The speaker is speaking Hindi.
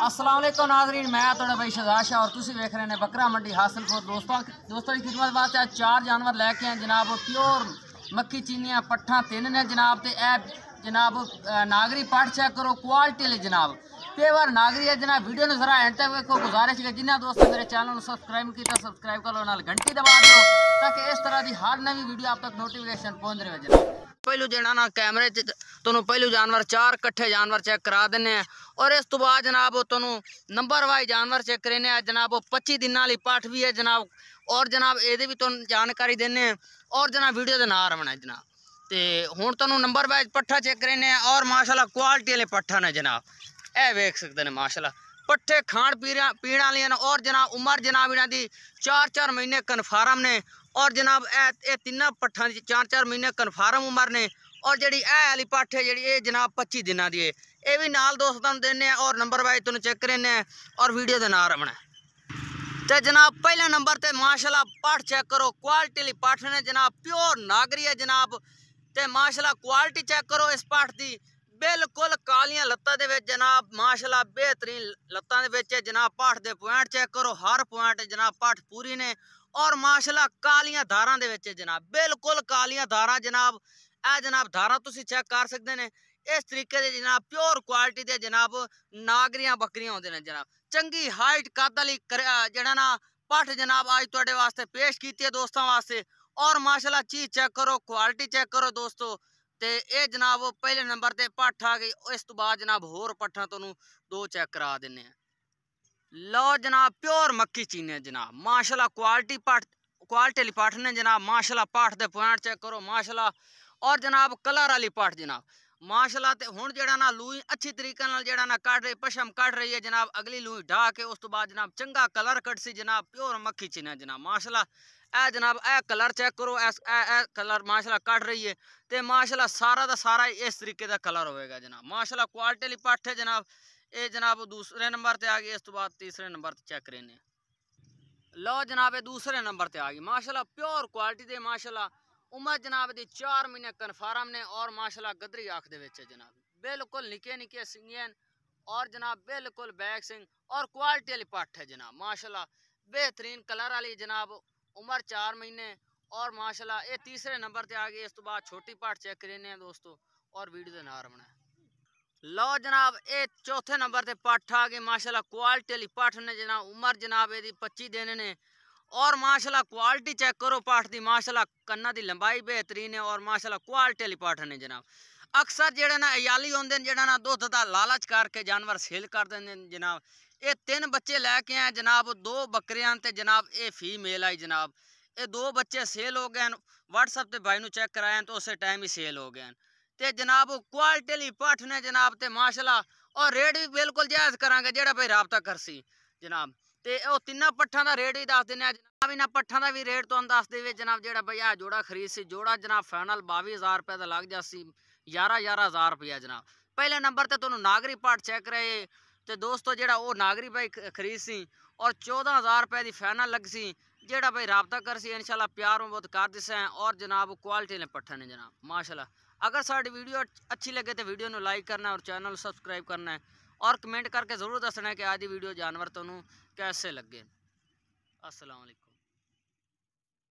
असलम नाजरीन मैं थोड़ा भाई शहजाद शाह और तुम देख रहे हैं बकरा मंडी हासिलपुर दोस्तों दोस्तों की खिदमत वास्ते अच चार जानवर लैके हैं जनाब प्योर मक्की चीनियाँ पट्ठा तीन ने जनाब तो यह जनाब नागरी पढ़ चेक करो क्वालिटी ले जनाब पेवर नागरी है जनाब वीडियो ने जरा एंड तक गुजारिश है जिन्हें दोस्तों मेरे चैनल को सब्सक्राइब किया सब्सक्राइब करो नाल घंटी दबा दो ताकि इस तरह की हर नवी वीडियो आप तक नोटिफिकेशन पहुँच रहे जनाब पहलू जरा कैमरे ਤੁਹਾਨੂੰ ਪਹਿਲੂ ਜਾਨਵਰ ਚਾਰ ਇਕੱਠੇ ਜਾਨਵਰ ਚੈੱਕ ਕਰਾ ਦਿੰਨੇ ਆ ਔਰ ਇਸ ਤੋਂ ਬਾਅਦ ਜਨਾਬ ਤੁਹਾਨੂੰ ਨੰਬਰ ਵਾਈ ਜਾਨਵਰ ਚੈੱਕ ਕਰਨੇ ਆ ਜਨਾਬ 25 ਦਿਨਾਂ ਵਾਲੀ ਪਾਠ ਵੀ ਹੈ ਜਨਾਬ ਔਰ ਜਨਾਬ ਇਹਦੇ ਵੀ ਤੁਹਾਨੂੰ ਜਾਣਕਾਰੀ ਦਿੰਨੇ ਆ ਔਰ ਜਨਾਬ ਵੀਡੀਓ ਦੇ ਨਾਲ ਰਵਣਾ ਜਨਾਬ ਤੇ ਹੁਣ ਤੁਹਾਨੂੰ ਨੰਬਰ ਵਾਈਜ਼ ਪੱਠਾ ਚੈੱਕ ਕਰਨੇ ਆ ਔਰ ਮਾਸ਼ਾਅੱਲਾ ਕੁਆਲਿਟੀ ਵਾਲੇ ਪੱਠਾ ਨੇ ਜਨਾਬ ਇਹ ਵੇਖ ਸਕਦੇ ਨੇ ਮਾਸ਼ਾਅੱਲਾ ਪੱਠੇ ਖਾਣ ਪੀਣਾ ਪੀਣ ਵਾਲੀਆਂ ਨੇ ਔਰ ਜਨਾਬ ਉਮਰ ਜਨਾਬ ਇਹਨਾਂ ਦੀ 4-4 ਮਹੀਨੇ ਕਨਫਰਮ ਨੇ ਔਰ ਜਨਾਬ ਇਹ ਇਹ ਤਿੰਨਾਂ ਪੱਠਾਂ ਦੀ 4-4 ਮਹੀਨੇ ਕਨਫਰਮ ਉਮਰ ਨੇ ਔਰ ਜਿਹੜੀ ਇਹ ਵਾਲੀ ਪੱਠ ਹੈ ਜਿਹੜੀ ਇਹ ਜਨਾਬ 25 ਦਿਨਾਂ ਦੀ ਹੈ ਇਹ ਵੀ ਨਾਲ ਦੋਸਤਾਂ ਨੂੰ ਦਿੰਨੇ ਆ ਔਰ ਨੰਬਰ ਵਾਈਜ਼ ਤੁਹਾਨੂੰ ਚੈੱਕ ਕਰਨੇ ਆ ਔਰ ਵੀਡੀਓ ਦੇ ਨਾਲ ਰਮਣਾ ਤੇ ਜਨਾਬ ਪਹਿਲਾ ਨੰਬਰ ਤੇ ਮਾਸ਼ਾਅੱਲਾ ਪੱਠ ਚੈੱਕ ਕਰੋ ਕੁਆਲਿਟੀ ਲਈ ਪੱਠ ਨੇ ਜਨਾਬ ਪਿਓਰ ਨਾਗਰੀ ਹੈ ਜਨਾਬ ਤੇ ਮਾਸ਼ਾਅੱਲਾ ਕੁਆਲਿਟੀ ਚੈੱਕ ਕਰੋ ਇਸ ਪੱਠ ਦੀ ਬਿਲਕੁਲ ਕਾਲੀਆਂ ਲੱਤਾਂ ਦੇ ਵਿੱਚ ਜਨਾਬ ਮਾਸ਼ਾਅੱਲਾ ਬਿਹਤਰੀਨ ਲੱਤਾਂ ਦੇ ਵਿੱਚ ਜਨਾਬ ਪਾਠ ਦੇ ਪੁਆਇੰਟ ਚੈੱਕ ਕਰੋ ਹਰ ਪੁਆਇੰਟ ਜਨਾਬ ਪਾਠ ਪੂਰੀ ਨੇ ਔਰ ਮਾਸ਼ਾਅੱਲਾ ਕਾਲੀਆਂ ਧਾਰਾਂ ਦੇ ਵਿੱਚ ਜਨਾਬ ਬਿਲਕੁਲ ਕਾਲੀਆਂ ਧਾਰਾਂ ਜਨਾਬ ਇਹ ਜਨਾਬ ਧਾਰਾ ਤੁਸੀਂ ਚੈੱਕ ਕਰ ਸਕਦੇ ਨੇ ਇਸ ਤਰੀਕੇ ਦੇ ਜਨਾਬ ਪਿਓਰ ਕੁਆਲਿਟੀ ਦੇ ਜਨਾਬ ਨਾਗਰੀਆਂ ਬੱਕਰੀਆਂ ਹੁੰਦੇ ਨੇ ਜਨਾਬ ਚੰਗੀ ਹਾਈਟ ਕੱਦ ਵਾਲੀ ਜਿਹੜਾ ਨਾ ਪੱਠ ਜਨਾਬ ਅੱਜ ਤੁਹਾਡੇ ਵਾਸਤੇ ਪੇਸ਼ ਕੀਤੀ ਹੈ ਦੋਸਤਾਂ ਵਾਸਤੇ ਔਰ ਮਾਸ਼ਾਅੱਲਾ ਚੀਜ਼ ਚੈੱਕ ਕਰੋ ਕੁਆਲਿਟੀ ਚੈੱਕ ਕਰੋ ਦੋਸਤੋ ਤੇ ਇਹ ਜਨਾਬ ਪਹਿਲੇ ਨੰਬਰ ਤੇ ਪੱਠ ਆ ਗਈ ਇਸ ਤੋਂ ਬਾਅਦ ਜਨਾਬ ਹੋਰ ਪੱਠਾਂ ਤੁਹਾਨੂੰ ਦੋ ਚੈੱਕ ਕਰਾ ਦਿੰਨੇ ਆ ਲਓ ਜਨਾਬ ਪਿਓਰ ਮੱਕੀ ਚੀਨੇ ਜਨਾਬ ਮਾਸ਼ਾਅੱਲਾ ਕੁਆਲਿਟੀ ਪੱਠ ਕੁਆਲਿਟੀ ਲਈ ਪੱਠ ਨੇ ਜਨਾਬ ਮਾਸ਼ਾਅੱਲਾ ਪੱਠ ਦੇ ਪੁਆਇੰਟ ਚੈੱਕ ਕਰੋ ਮਾਸ਼ਾਅੱਲਾ और जनाब कलर वाली पाठ जनाब माशाला तो हूँ जरा ना लूई अच्छी तरीके नाल जेड़ा ना कट रही पशम कट रही है जनाब अगली लूई ढा के उस तो बाद जनाब चंगा कलर सी जनाब प्योर मक्खी चिन्ह जनाब माशाला ए जनाब ए कलर चेक करो ए, ए, ए कलर माशाला कट रही है तो माशाला सारा का सारा इस तरीके का कलर होएगा जनाब माशाला क्वालिटी वाली पट्ठ है जनाब ये जनाब दूसरे नंबर से आ गई इस तो बाद तीसरे नंबर ते चेक रहने लो जनाब ये दूसरे नंबर से आ गई माशाला प्योर क्वालिटी दे माशाला उम्र जनाब दी चार महीने कन्फर्म ने और माशाल्लाह गदरी आख दे विच जनाब बिल्कुल निके निके सिंगियन और जनाब बिल्कुल बैग सिंह और क्वालिटी वाली पट्ठ है जनाब माशाल्लाह बेहतरीन कलर वाली जनाब उम्र चार महीने और माशाल्लाह ये तीसरे नंबर से आ गई इस तो बाद छोटी पट्ट चेक करने दोस्तों और वीडियो के नार बना लो जनाब ये चौथे नंबर से पट्ठ आ गए माशाल्लाह क्वालिटी वाली पट्ठ ने जनाब उम्र जनाब ये पच्ची देने ने और माशाल्लाह क्वालिटी चेक करो पाठ दी माशाल्लाह कन्ना दी लंबाई बेहतरीन है और माशाल्लाह क्वालिटी वाली पाठ ने जनाब अक्सर जेडे ना इयाली होंगे जेड़ा ना दुध का लालच करके जानवर सेल कर देंगे जनाब ये तीन बच्चे लैके आए जनाब दो बकरियां तो जनाब ये फीमेल आई जनाब ये दो बच्चे सेल हो गए व्हाट्सएप से भाई चेक कराए तो उस टाइम ही सेल हो गए तो जनाब क्वालिटी पाठ ने जनाब तो माशाला और रेट भी बिल्कुल जायज़ करा जोड़ा भाई रबता करसी जनाब ਤੇ ਉਹ ਤਿੰਨਾਂ ਪੱਠਾਂ ਦਾ ਰੇਟ ਹੀ ਦੱਸ ਦਿੰਨੇ ਆ ਜਨਾਬ ਇਹਨਾਂ ਪੱਠਾਂ ਦਾ ਵੀ ਰੇਟ ਤੁਹਾਨੂੰ ਦੱਸ ਦੇਵੇ ਜਨਾਬ ਜਿਹੜਾ ਬਈ ਆ ਜੋੜਾ ਖਰੀਦ ਸੀ ਜੋੜਾ ਜਨਾਬ ਫਾਈਨਲ 22000 ਰੁਪਏ ਦਾ ਲੱਗ ਜਾ ਸੀ 11 11000 ਰੁਪਏ ਜਨਾਬ ਪਹਿਲੇ ਨੰਬਰ ਤੇ ਤੁਹਾਨੂੰ ਨਾਗਰੀ ਪਾਟ ਚੈੱਕ ਰਹੇ ਤੇ ਦੋਸਤੋ ਜਿਹੜਾ ਉਹ ਨਾਗਰੀ ਬਾਈ ਖਰੀਦ ਸੀ और चौदह हज़ार रुपये की फाइनल लग सी जोड़ा भाई रबता कर सी इनशाला प्यार बहुत कर दिसें और जनाब क्वालिटी ने पट्ठा ने जनाब माशाला अगर साड़ी वीडियो अच्छी लगे तो वीडियो ने लाइक करना और चैनल सब्सक्राइब करना है और ਕਮੈਂਟ ਕਰਕੇ ਜ਼ਰੂਰ ਦੱਸਣਾ ਕਿ ਅੱਜ ਦੀ ਵੀਡੀਓ ਜਾਨਵਰ ਤੁਹਾਨੂੰ ਕੈਸੇ ਲੱਗੇ ਅਸਲਾਮ